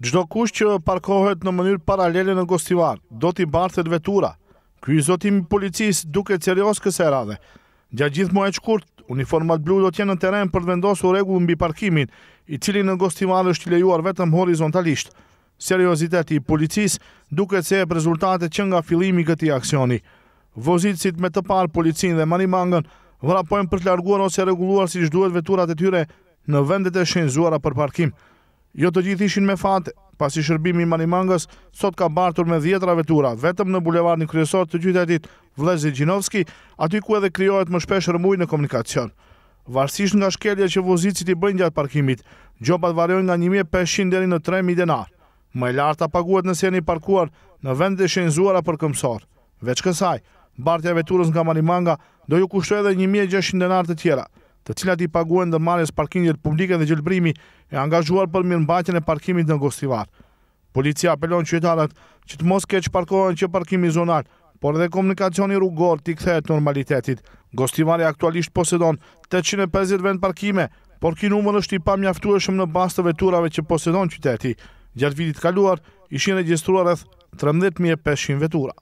Gjdo kush që parkohet në mënyrë paralele në Gostivar, do t'i barthet vetura. Ky zotim policis duke cerios këse radhe. Gja gjithë mu e qkurt, uniformat blu do t'jenë në teren për të vendosu regullën bi parkimin, i cili në Gostivar është t'i lejuar vetëm horizontalisht. Serioziteti i policis duke të se e prezultate që nga filimi këti aksioni. Vozitësit me të parë policin dhe manimangën vrapojnë për të larguar ose reguluar si shduhet veturat e tyre në vendet e shenzuara për parkim. Jo të gjithë ishin me fatë, pasi shërbimi i Manimangës sot ka bartur me dhjetra vetura, vetëm në bulevardin kryesor të gjytetit Vlezi Gjinovski, aty ku edhe kryohet më shpesh rëmuj në komunikacion. Varsish nga shkelje që vozicit i bëjnë gjatë parkimit, gjopat varjojnë nga 1500 deri në 3000 denar. Më e larta paguat nëse jeni parkuar në vend dhe shenzuara për këmsor. Veç kësaj, bartja veturës nga Manimanga do ju kushtu edhe 1600 denar të tjera, të cilat i paguen dhe marjes parkingjet publike dhe gjelbrimi e angazhuar për mirë mbajtjen e parkimit në Gostivar. Policia apelon qytetarët që të mos keq parkohen që parkimi zonal, por edhe komunikacioni rrugor t'i kthehet normalitetit. Gostivari aktualisht posedon 850 vend parkime, por ki numër është i pamjaftueshëm në bazë të veturave që posedon qyteti. Gjatë vitit kaluar ishin regjistruar rreth 13500 vetura.